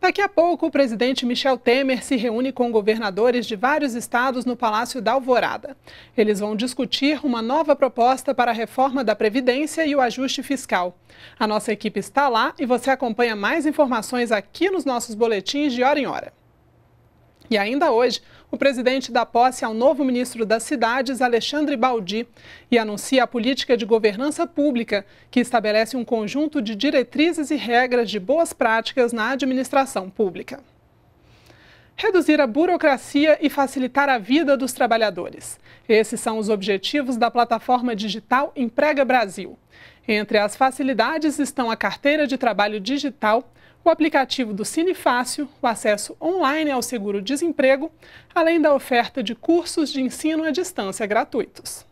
Daqui a pouco, o presidente Michel Temer se reúne com governadores de vários estados no Palácio da Alvorada. Eles vão discutir uma nova proposta para a reforma da Previdência e o ajuste fiscal. A nossa equipe está lá e você acompanha mais informações aqui nos nossos boletins de hora em hora. E ainda hoje, o presidente dá posse ao novo ministro das Cidades, Alexandre Baldi, e anuncia a política de governança pública, que estabelece um conjunto de diretrizes e regras de boas práticas na administração pública reduzir a burocracia e facilitar a vida dos trabalhadores. Esses são os objetivos da plataforma digital Emprega Brasil. Entre as facilidades estão a carteira de trabalho digital, o aplicativo do Cinefácil, o acesso online ao seguro-desemprego, além da oferta de cursos de ensino à distância gratuitos.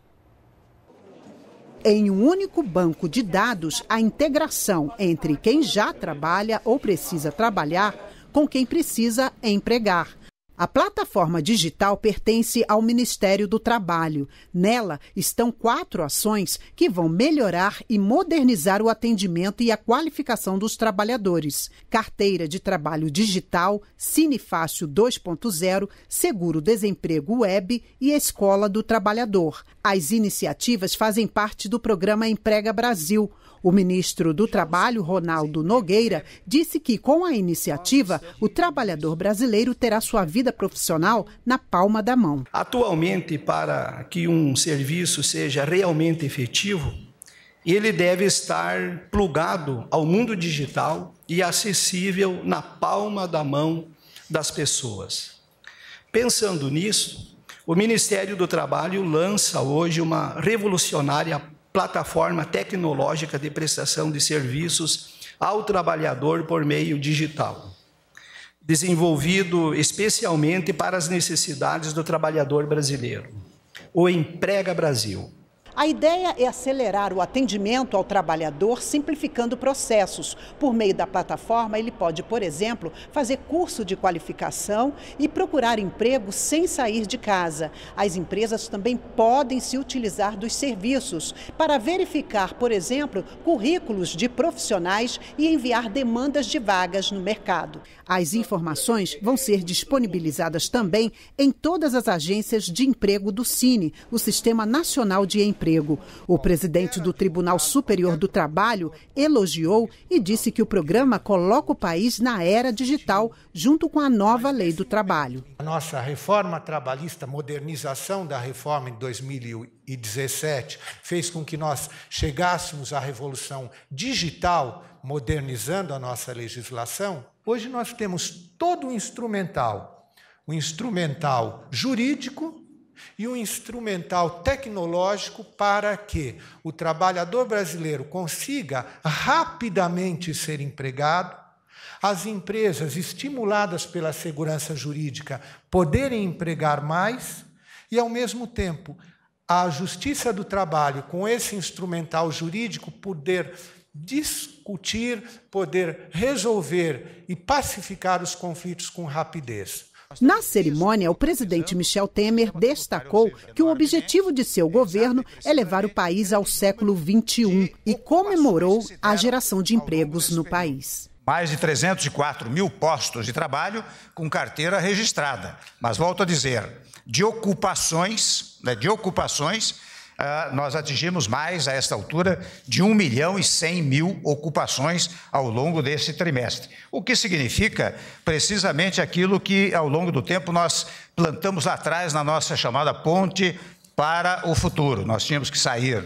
Em um único banco de dados, a integração entre quem já trabalha ou precisa trabalhar com quem precisa empregar. A plataforma digital pertence ao Ministério do Trabalho. Nela estão quatro ações que vão melhorar e modernizar o atendimento e a qualificação dos trabalhadores: carteira de trabalho digital, Cinefácio 2.0, seguro-desemprego web e escola do trabalhador. As iniciativas fazem parte do programa Emprega Brasil o ministro do Trabalho, Ronaldo Nogueira, disse que com a iniciativa, o trabalhador brasileiro terá sua vida profissional na palma da mão. Atualmente, para que um serviço seja realmente efetivo, ele deve estar plugado ao mundo digital e acessível na palma da mão das pessoas. Pensando nisso, o Ministério do Trabalho lança hoje uma revolucionária plataforma tecnológica de prestação de serviços ao trabalhador por meio digital, desenvolvido especialmente para as necessidades do trabalhador brasileiro. O Emprega Brasil a ideia é acelerar o atendimento ao trabalhador, simplificando processos. Por meio da plataforma, ele pode, por exemplo, fazer curso de qualificação e procurar emprego sem sair de casa. As empresas também podem se utilizar dos serviços para verificar, por exemplo, currículos de profissionais e enviar demandas de vagas no mercado. As informações vão ser disponibilizadas também em todas as agências de emprego do Cine, o Sistema Nacional de Emprego emprego. O presidente do Tribunal Superior do Trabalho elogiou e disse que o programa coloca o país na era digital, junto com a nova lei do trabalho. A nossa reforma trabalhista, modernização da reforma em 2017, fez com que nós chegássemos à revolução digital, modernizando a nossa legislação. Hoje nós temos todo o instrumental, o instrumental jurídico e um instrumental tecnológico para que o trabalhador brasileiro consiga rapidamente ser empregado, as empresas estimuladas pela segurança jurídica poderem empregar mais e, ao mesmo tempo, a Justiça do Trabalho, com esse instrumental jurídico, poder discutir, poder resolver e pacificar os conflitos com rapidez. Na cerimônia, o presidente Michel Temer destacou que o objetivo de seu governo é levar o país ao século XXI e comemorou a geração de empregos no país. Mais de 304 mil postos de trabalho com carteira registrada. Mas volto a dizer, de ocupações, né, de ocupações ah, nós atingimos mais, a esta altura, de 1 milhão e 100 mil ocupações ao longo desse trimestre. O que significa precisamente aquilo que, ao longo do tempo, nós plantamos lá atrás na nossa chamada ponte para o futuro. Nós tínhamos que sair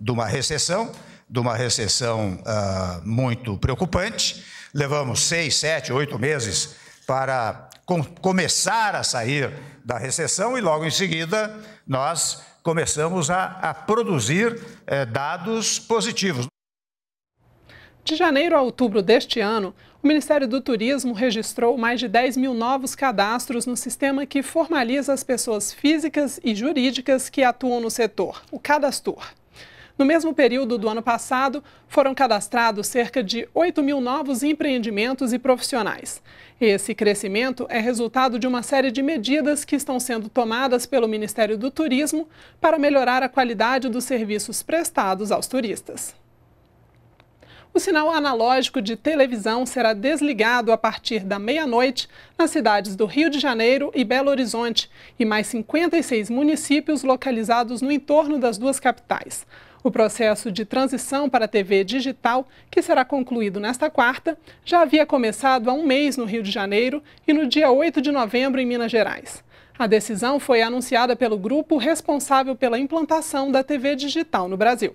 de uma recessão, de uma recessão uh, muito preocupante. Levamos seis, sete, oito meses para com começar a sair da recessão e, logo em seguida, nós começamos a, a produzir eh, dados positivos. De janeiro a outubro deste ano, o Ministério do Turismo registrou mais de 10 mil novos cadastros no sistema que formaliza as pessoas físicas e jurídicas que atuam no setor, o Cadastur. No mesmo período do ano passado, foram cadastrados cerca de 8 mil novos empreendimentos e profissionais. Esse crescimento é resultado de uma série de medidas que estão sendo tomadas pelo Ministério do Turismo para melhorar a qualidade dos serviços prestados aos turistas. O sinal analógico de televisão será desligado a partir da meia-noite nas cidades do Rio de Janeiro e Belo Horizonte e mais 56 municípios localizados no entorno das duas capitais. O processo de transição para a TV digital, que será concluído nesta quarta, já havia começado há um mês no Rio de Janeiro e no dia 8 de novembro em Minas Gerais. A decisão foi anunciada pelo grupo responsável pela implantação da TV digital no Brasil.